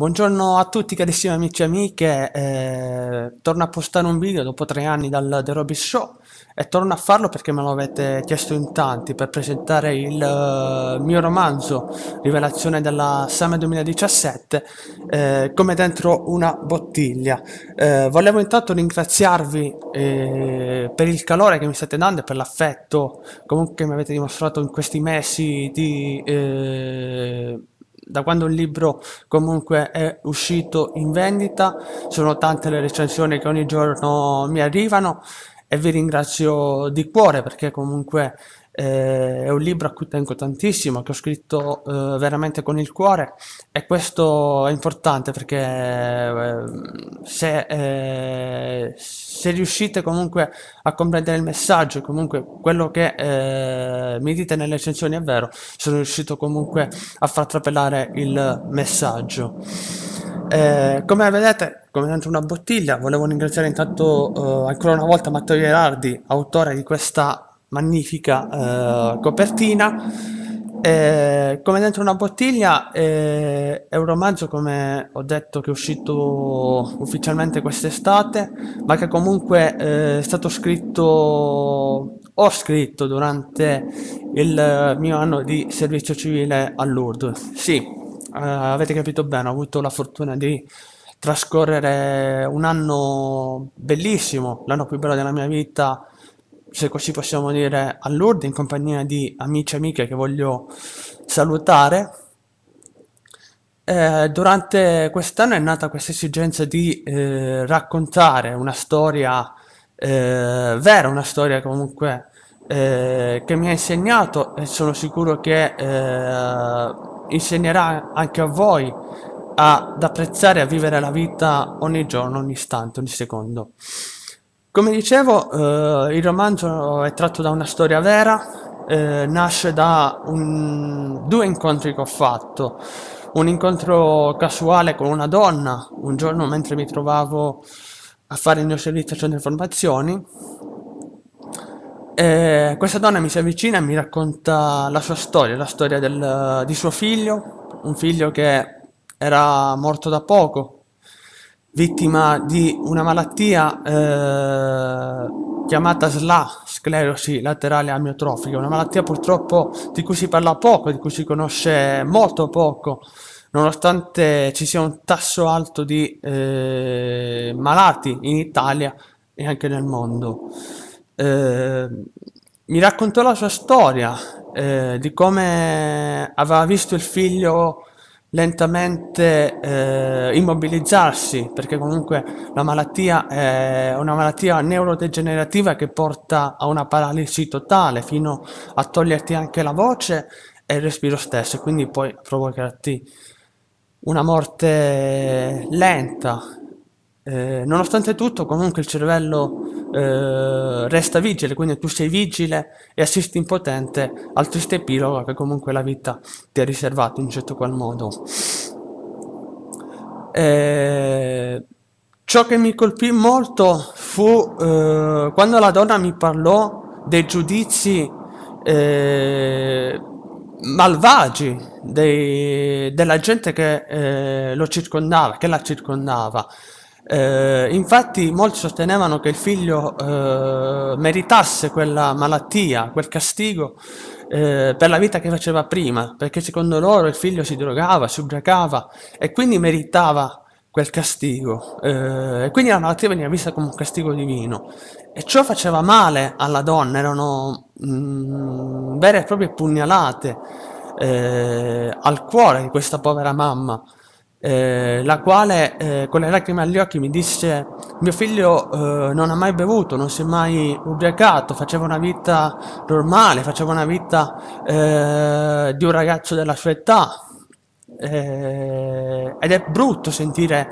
Buongiorno a tutti carissimi amici e amiche, eh, torno a postare un video dopo tre anni dal The Robis Show e torno a farlo perché me lo avete chiesto in tanti per presentare il uh, mio romanzo Rivelazione della Summer 2017 eh, come dentro una bottiglia. Eh, volevo intanto ringraziarvi eh, per il calore che mi state dando e per l'affetto comunque che mi avete dimostrato in questi mesi di eh, da quando il libro comunque è uscito in vendita, sono tante le recensioni che ogni giorno mi arrivano e vi ringrazio di cuore perché comunque eh, è un libro a cui tengo tantissimo, che ho scritto eh, veramente con il cuore e questo è importante perché eh, se, eh, se, riuscite comunque a comprendere il messaggio, comunque quello che eh, mi dite nelle recensioni è vero, sono riuscito comunque a far trapelare il messaggio. Eh, come vedete, come dentro una bottiglia, volevo ringraziare intanto eh, ancora una volta Matteo Gerardi, autore di questa magnifica eh, copertina. Eh, come dentro una bottiglia eh, è un romanzo come ho detto che è uscito ufficialmente quest'estate ma che comunque eh, è stato scritto ho scritto durante il mio anno di servizio civile a Lourdes sì eh, avete capito bene ho avuto la fortuna di trascorrere un anno bellissimo l'anno più bello della mia vita se così possiamo dire, a Lourdes in compagnia di amici e amiche che voglio salutare. Eh, durante quest'anno è nata questa esigenza di eh, raccontare una storia eh, vera, una storia comunque eh, che mi ha insegnato e sono sicuro che eh, insegnerà anche a voi ad apprezzare e a vivere la vita ogni giorno, ogni istante, ogni secondo. Come dicevo, eh, il romanzo è tratto da una storia vera, eh, nasce da un, due incontri che ho fatto. Un incontro casuale con una donna, un giorno mentre mi trovavo a fare il mio servizio centro informazioni. E questa donna mi si avvicina e mi racconta la sua storia, la storia del, di suo figlio, un figlio che era morto da poco, vittima di una malattia eh, chiamata SLA, sclerosi laterale amiotrofica, una malattia purtroppo di cui si parla poco, di cui si conosce molto poco, nonostante ci sia un tasso alto di eh, malati in Italia e anche nel mondo. Eh, mi raccontò la sua storia, eh, di come aveva visto il figlio lentamente eh, immobilizzarsi perché comunque la malattia è una malattia neurodegenerativa che porta a una paralisi totale fino a toglierti anche la voce e il respiro stesso e quindi puoi provocarti una morte lenta eh, nonostante tutto comunque il cervello eh, resta vigile, quindi tu sei vigile e assisti impotente al triste epilogo che comunque la vita ti ha riservato in un certo qual modo. Eh, ciò che mi colpì molto fu eh, quando la donna mi parlò dei giudizi eh, malvagi dei, della gente che eh, lo circondava, che la circondava. Eh, infatti molti sostenevano che il figlio eh, meritasse quella malattia, quel castigo eh, per la vita che faceva prima, perché secondo loro il figlio si drogava, si ubriacava e quindi meritava quel castigo. Eh, e quindi la malattia veniva vista come un castigo divino. E ciò faceva male alla donna, erano mh, mm, vere e proprie pugnalate eh, al cuore di questa povera mamma. Eh, la quale eh, con le lacrime agli occhi mi disse mio figlio eh, non ha mai bevuto, non si è mai ubriacato, faceva una vita normale, faceva una vita eh, di un ragazzo della sua età eh, ed è brutto sentire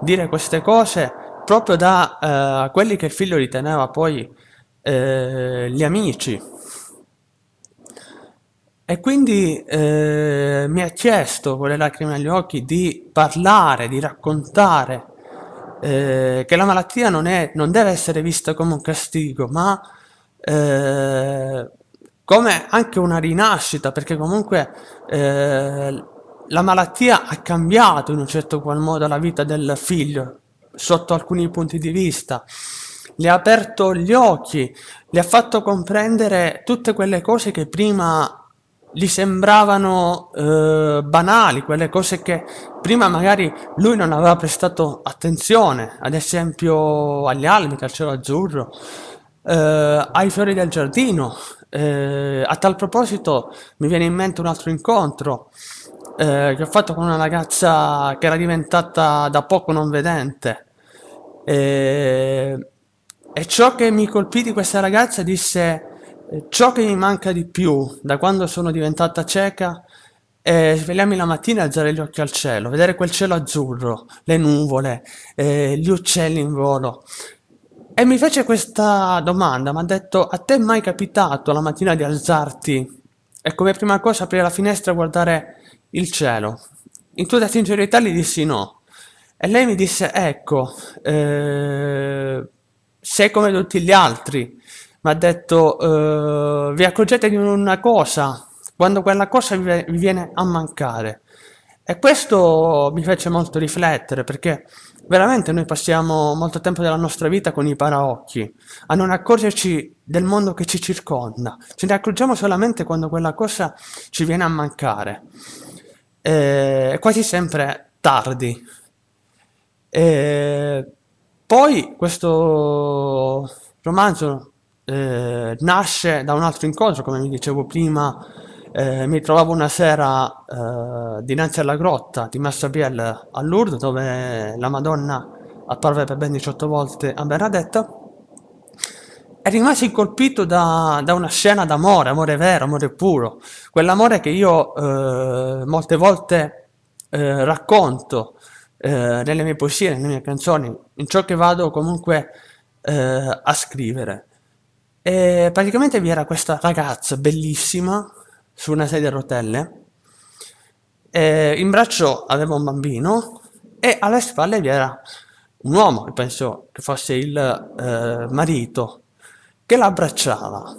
dire queste cose proprio da quelli che il figlio riteneva poi gli amici. E quindi eh, mi ha chiesto con le lacrime agli occhi di parlare, di raccontare eh, che la malattia non, è, non, deve essere vista come un castigo, ma eh, come anche una rinascita, perché comunque eh, la malattia ha cambiato in un certo qual modo la vita del figlio, sotto alcuni punti di vista le ha aperto gli occhi, le ha fatto comprendere tutte quelle cose che prima gli sembravano eh, banali, quelle cose che prima magari lui non aveva prestato attenzione, ad esempio agli alberi, al cielo azzurro, eh, ai fiori del giardino. Eh, a tal proposito mi viene in mente un altro incontro eh, che ho fatto con una ragazza che era diventata da poco non vedente. Eh, e ciò che mi colpì di questa ragazza disse Ciò che mi manca di più da quando sono diventata cieca è svegliarmi la mattina e alzare gli occhi al cielo, vedere quel cielo azzurro, le nuvole, eh, gli uccelli in volo. E mi fece questa domanda, mi ha detto, a te è mai capitato la mattina di alzarti e come prima cosa aprire la finestra e guardare il cielo? In tutta sincerità gli dissi no. E lei mi disse, ecco, eh, sei come tutti gli altri mi ha detto eh, vi accorgete di una cosa, quando quella cosa vi, viene a mancare. E questo mi fece molto riflettere perché veramente noi passiamo molto tempo della nostra vita con i paraocchi, a non accorgerci del mondo che ci circonda, ce ne accorgiamo solamente quando quella cosa ci viene a mancare, e eh, quasi sempre tardi. E poi questo romanzo eh, nasce da un altro incontro, come vi dicevo prima, eh, mi trovavo una sera eh, dinanzi alla grotta di Massabiel a Lourdes, dove la Madonna apparve per ben 18 volte a Bernadetta, e rimasi colpito da, da una scena d'amore, amore vero, amore puro, quell'amore che io eh, molte volte eh, racconto eh, nelle mie poesie, nelle mie canzoni, in ciò che vado comunque a scrivere. E praticamente vi era questa ragazza bellissima su una sedia a rotelle, in braccio aveva un bambino e alle spalle vi era un uomo, penso che fosse il eh, marito, che la abbracciava.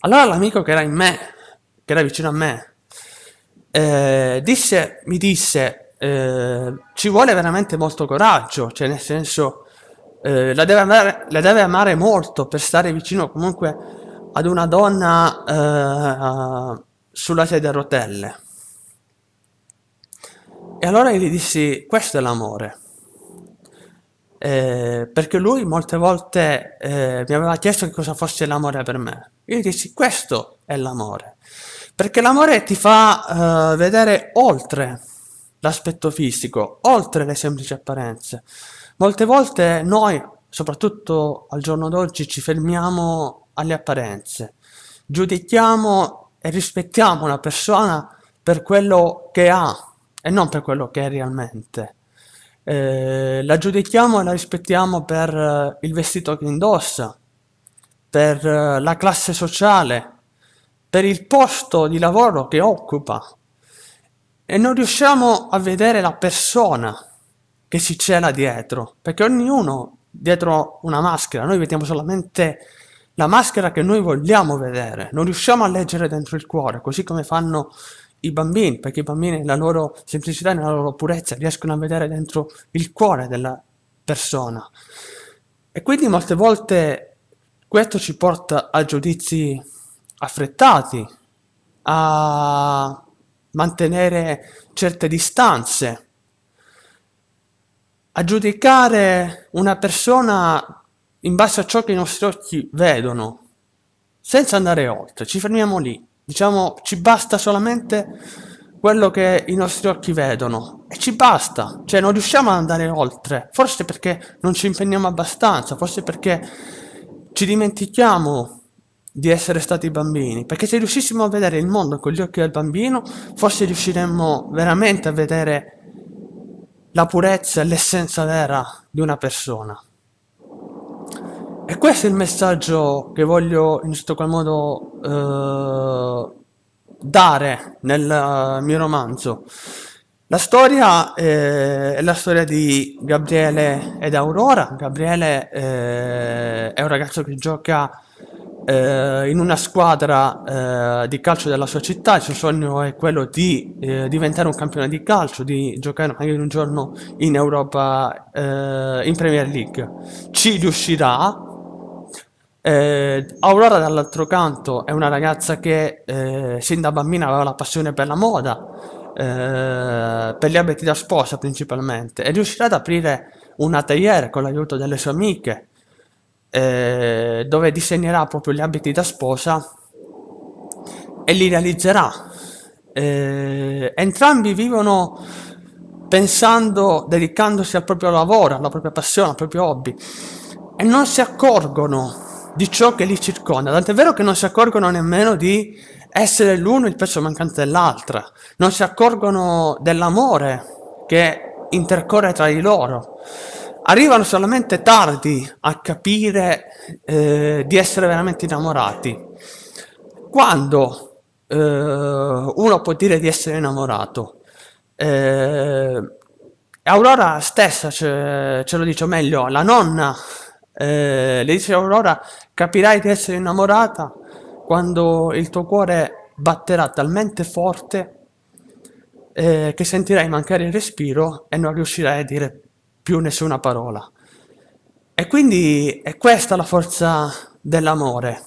Allora l'amico che era in me, che era vicino a me, eh, disse, mi disse, eh, ci vuole veramente molto coraggio, cioè nel senso eh, la, deve amare, la, deve amare, molto per stare vicino comunque ad una donna eh, sulla sedia a rotelle. E allora gli dissi, questo è l'amore. Eh, perché lui molte volte eh, mi aveva chiesto che cosa fosse l'amore per me. Io gli dissi, questo è l'amore. Perché l'amore ti fa eh, vedere oltre l'aspetto fisico, oltre le semplici apparenze. Molte volte noi, soprattutto al giorno d'oggi, ci fermiamo alle apparenze, giudichiamo e rispettiamo una persona per quello che ha e non per quello che è realmente. Eh, la giudichiamo e la rispettiamo per eh, il vestito che indossa, per eh, la classe sociale, per il posto di lavoro che occupa e non riusciamo a vedere la persona che si cela dietro, perché ognuno dietro una maschera, noi vediamo solamente la maschera che noi vogliamo vedere, non riusciamo a leggere dentro il cuore, così come fanno i bambini, perché i bambini nella loro semplicità, nella loro purezza, riescono a vedere dentro il cuore della persona. E quindi molte volte questo ci porta a giudizi affrettati, a mantenere certe distanze a giudicare una persona in base a ciò che i nostri occhi vedono, senza andare oltre, ci fermiamo lì, diciamo ci basta solamente quello che i nostri occhi vedono e ci basta, cioè non riusciamo ad andare oltre, forse perché non ci impegniamo abbastanza, forse perché ci dimentichiamo di essere stati bambini, perché se riuscissimo a vedere il mondo con gli occhi del bambino, forse riusciremmo veramente a vedere la purezza e l'essenza vera di una persona. E questo è il messaggio che voglio in questo qual modo eh, dare nel eh, mio romanzo. La storia eh, è la storia di Gabriele ed Aurora. Gabriele eh, è un ragazzo che gioca eh, in una squadra eh, di calcio della sua città, il suo sogno è quello di eh, diventare un campione di calcio, di giocare magari un giorno in Europa, eh, in Premier League. Ci riuscirà. Eh, Aurora dall'altro canto è una ragazza che eh, sin da bambina aveva la passione per la moda, per gli abiti da sposa principalmente, e riuscirà ad aprire una teiera con l'aiuto delle sue amiche eh, dove disegnerà proprio gli abiti da sposa e li realizzerà. Eh, entrambi vivono pensando, dedicandosi al proprio lavoro, alla propria passione, al proprio hobby e non si accorgono di ciò che li circonda, tant'è vero che non si accorgono nemmeno di essere l'uno il pezzo mancante dell'altra, non si accorgono dell'amore che intercorre tra di loro arrivano solamente tardi a capire eh, di essere veramente innamorati. Quando eh, uno può dire di essere innamorato, eh, Aurora stessa ce, ce, lo dice, o meglio, la nonna eh, le dice Aurora capirai di essere innamorata quando il tuo cuore batterà talmente forte eh, che sentirai mancare il respiro e non riuscirai a dire più nessuna parola. E quindi è questa la forza dell'amore.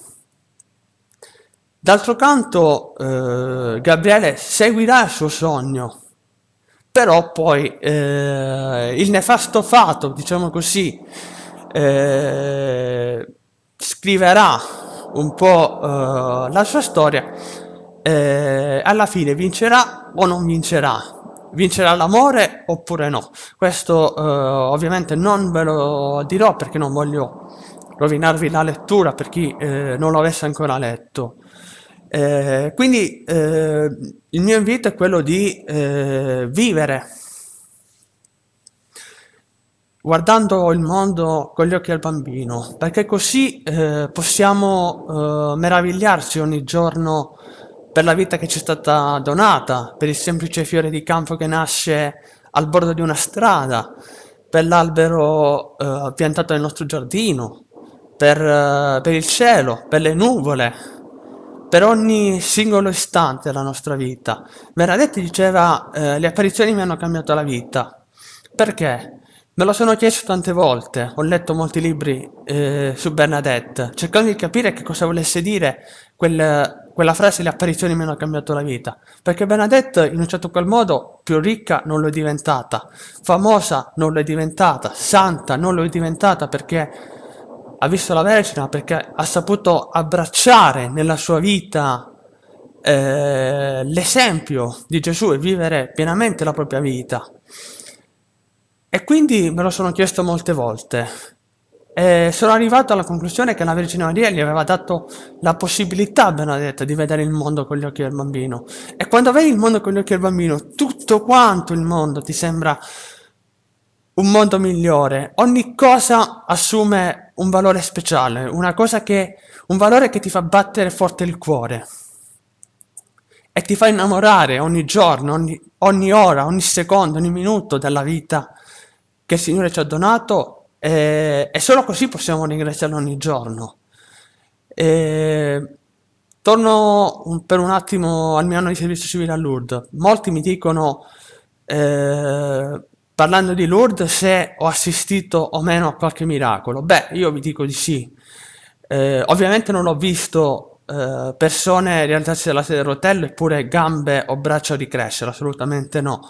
D'altro canto, eh, Gabriele seguirà il suo sogno, però poi eh, il nefasto fato, diciamo così, eh, scriverà un po' eh, la sua storia, eh, alla fine vincerà o non vincerà, vincerà l'amore oppure no. Questo eh, ovviamente non ve lo dirò perché non voglio rovinarvi la lettura per chi eh, non l'avesse ancora letto. Eh, quindi eh, il mio invito è quello di eh, vivere guardando il mondo con gli occhi al bambino, perché così eh, possiamo meravigliarci ogni giorno per la vita che ci è stata donata, per il semplice fiore di campo che nasce al bordo di una strada, per l'albero eh, piantato nel nostro giardino, per, eh, per il cielo, per le nuvole, per ogni singolo istante della nostra vita. Benedetti diceva, eh, le apparizioni mi hanno cambiato la vita. Perché? Me lo sono chiesto tante volte, ho letto molti libri eh, su Bernadette, cercando di capire che cosa volesse dire quel quella frase le apparizioni mi hanno cambiato la vita, perché Benedetta in un certo qual modo più ricca non lo è diventata, famosa non lo è diventata, santa non lo è diventata perché ha visto la Vergine, perché ha saputo abbracciare nella sua vita eh, l'esempio di Gesù e vivere pienamente la propria vita. E quindi me lo sono chiesto molte volte, e eh, sono arrivato alla conclusione che la Vergine Maria gli aveva dato la possibilità Benedetta di vedere il mondo con gli occhi del bambino. E quando vedi il mondo con gli occhi del bambino, tutto quanto il mondo ti sembra un mondo migliore. Ogni cosa assume un valore speciale, una cosa che, un valore che ti fa battere forte il cuore e ti fa innamorare ogni giorno, ogni, ogni ora, ogni secondo, ogni minuto della vita che il Signore ci ha donato e, eh, e solo così possiamo ringraziarlo ogni giorno. E, torno un, per un attimo al mio anno di servizio civile a Lourdes. Molti mi dicono, eh, parlando di Lourdes, se ho assistito o meno a qualche miracolo. Beh, io vi dico di sì. Eh, ovviamente non ho visto eh, persone rialzarsi dalla sede del rotello eppure gambe o braccia ricrescere, assolutamente no.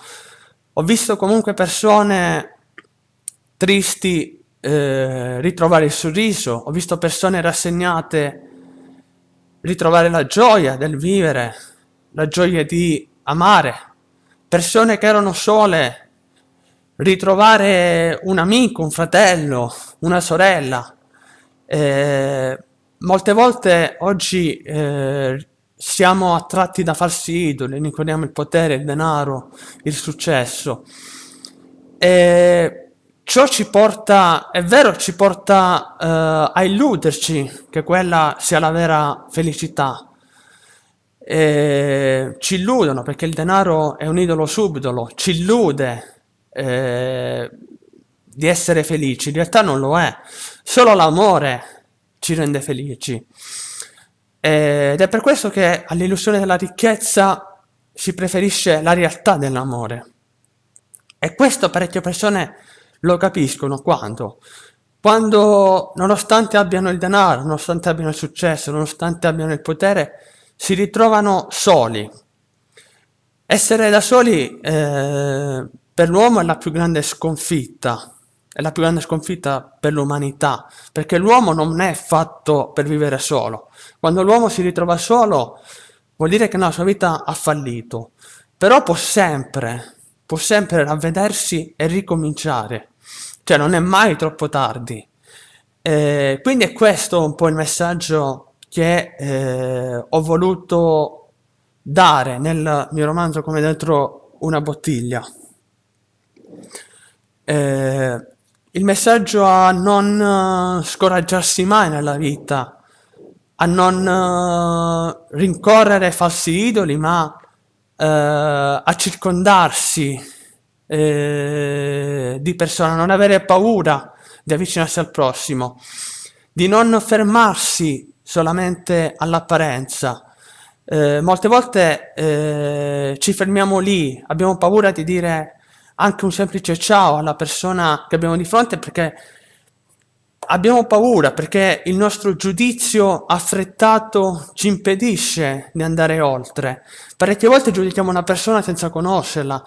Ho visto comunque persone tristi eh, ritrovare il sorriso, ho visto persone rassegnate ritrovare la gioia del vivere, la gioia di amare, persone che erano sole, ritrovare un amico, un fratello, una sorella. Eh, molte volte oggi eh, siamo attratti da falsi idoli, ne il potere, il denaro, il successo. E eh, Ciò ci porta, è vero, ci porta eh, a illuderci che quella sia la vera felicità. E ci illudono perché il denaro è un idolo subdolo, ci illude eh, di essere felici, in realtà non lo è, solo l'amore ci rende felici. Ed è per questo che all'illusione della ricchezza si preferisce la realtà dell'amore. E questo parecchie persone lo capiscono quando? Quando, nonostante abbiano il denaro, nonostante abbiano il successo, nonostante abbiano il potere, si ritrovano soli. Essere da soli eh, per l'uomo è la più grande sconfitta, è la più grande sconfitta per l'umanità, perché l'uomo non è fatto per vivere solo. Quando l'uomo si ritrova solo, vuol dire che la sua vita ha fallito, però può sempre, può sempre ravvedersi e ricominciare cioè non è mai troppo tardi. Eh, quindi è questo un po' il messaggio che eh, ho voluto dare nel mio romanzo come dentro una bottiglia. Eh, il messaggio a non eh, scoraggiarsi mai nella vita, a non eh, rincorrere falsi idoli, ma eh, a circondarsi eh, di persona, non avere paura di avvicinarsi al prossimo, di non fermarsi solamente all'apparenza. Eh, molte volte eh, ci fermiamo lì, abbiamo paura di dire anche un semplice ciao alla persona che abbiamo di fronte perché abbiamo paura, perché il nostro giudizio affrettato ci impedisce di andare oltre. Parecchie volte giudichiamo una persona senza conoscerla,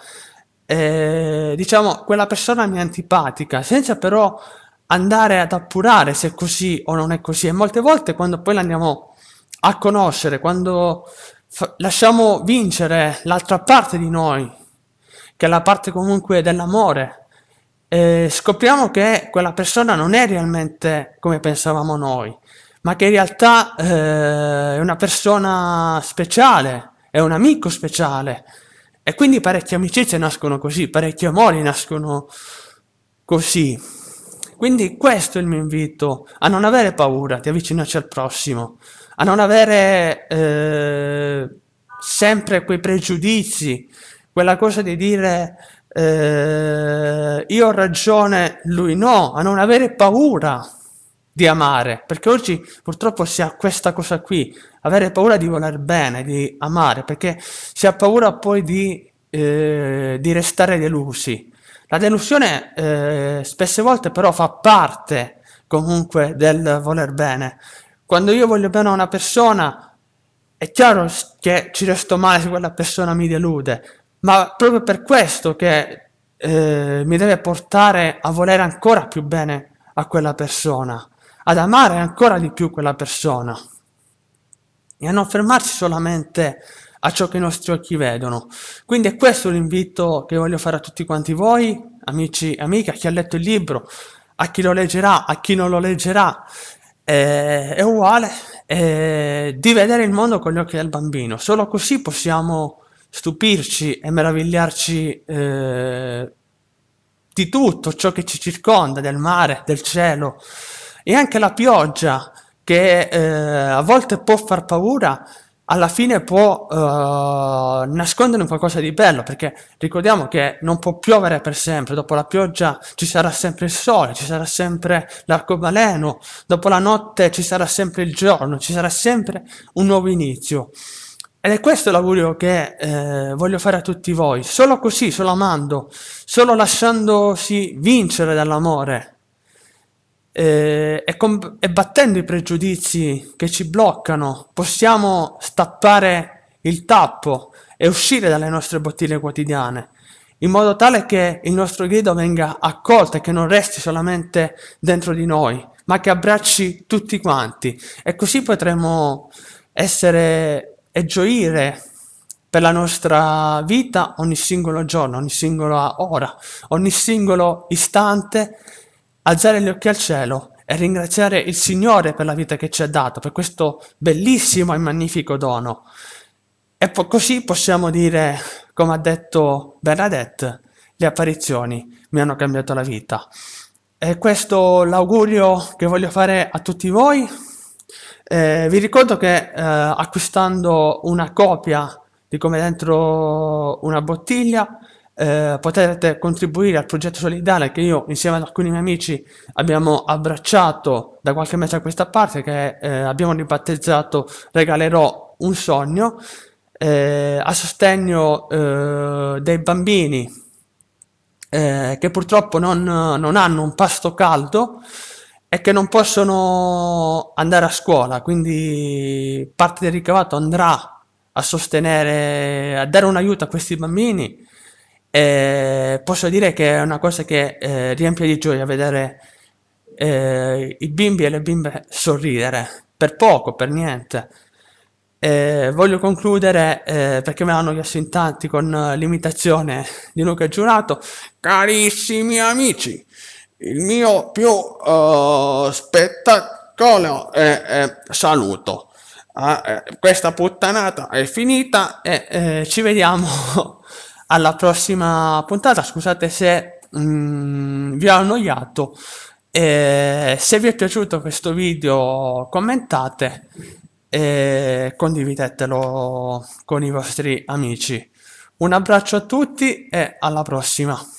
eh, diciamo, quella persona mi è antipatica, senza però andare ad appurare se è così o non è così. E molte volte quando poi l'andiamo a conoscere, quando fa- lasciamo vincere l'altra parte di noi, che è la parte comunque dell'amore, eh, scopriamo che quella persona non è realmente come pensavamo noi, ma che in realtà eh, è una persona speciale, è un amico speciale e quindi parecchie amicizie nascono così, parecchi amori nascono così. Quindi questo è il mio invito, a non avere paura di avvicinarci al prossimo, a non avere eh, sempre quei pregiudizi, quella cosa di dire eh, io ho ragione, lui no, a non avere paura di amare, perché oggi purtroppo si ha questa cosa qui, avere paura di voler bene, di amare, perché si ha paura poi di, eh, di restare delusi. La delusione eh, spesse volte però fa parte comunque del voler bene. Quando io voglio bene a una persona, è chiaro che ci resto male se quella persona mi delude, ma proprio per questo che eh, mi deve portare a volere ancora più bene a quella persona ad amare ancora di più quella persona e a non fermarsi solamente a ciò che i nostri occhi vedono. Quindi è questo l'invito che voglio fare a tutti quanti voi, amici e amiche, a chi ha letto il libro, a chi lo leggerà, a chi non lo leggerà, eh, è uguale, eh, di vedere il mondo con gli occhi del bambino. Solo così possiamo stupirci e meravigliarci eh, di tutto ciò che ci circonda, del mare, del cielo, e anche la pioggia, che eh, a volte può far paura, alla fine può eh, nascondere qualcosa di bello, perché ricordiamo che non può piovere per sempre, dopo la pioggia ci sarà sempre il sole, ci sarà sempre l'arcobaleno, dopo la notte ci sarà sempre il giorno, ci sarà sempre un nuovo inizio. Ed è questo l'augurio che eh, voglio fare a tutti voi, solo così, solo amando, solo lasciandosi vincere dall'amore, eh, e, com- e battendo i pregiudizi che ci bloccano possiamo stappare il tappo e uscire dalle nostre bottiglie quotidiane in modo tale che il nostro grido venga accolto e che non resti solamente dentro di noi, ma che abbracci tutti quanti. E così potremo essere e gioire per la nostra vita ogni singolo giorno, ogni singola ora, ogni singolo istante alzare gli occhi al cielo e ringraziare il Signore per la vita che ci ha dato, per questo bellissimo e magnifico dono. E po- così possiamo dire, come ha detto Bernadette, le apparizioni mi hanno cambiato la vita. E questo l'augurio che voglio fare a tutti voi. Eh, vi ricordo che eh, acquistando una copia di Come dentro una bottiglia eh, potete contribuire al progetto solidale che io insieme ad alcuni miei amici abbiamo abbracciato da qualche mese a questa parte che eh, abbiamo ribattezzato Regalerò un sogno eh, a sostegno eh, dei bambini eh, che purtroppo non, non hanno un pasto caldo e che non possono andare a scuola, quindi parte del ricavato andrà a sostenere, a dare un aiuto a questi bambini e eh, posso dire che è una cosa che eh, riempie di gioia vedere eh, i bimbi e le bimbe sorridere, per poco, per niente. E eh, voglio concludere eh, perché me l'hanno chiesto in tanti con l'imitazione di Luca Giurato. Carissimi amici, il mio più uh, spettacolo è, è saluto. Uh, questa puttanata è finita e ci vediamo alla prossima puntata. Scusate se mh, mm, vi ho annoiato. E se vi è piaciuto questo video, commentate e condividetelo con i vostri amici. Un abbraccio a tutti e alla prossima.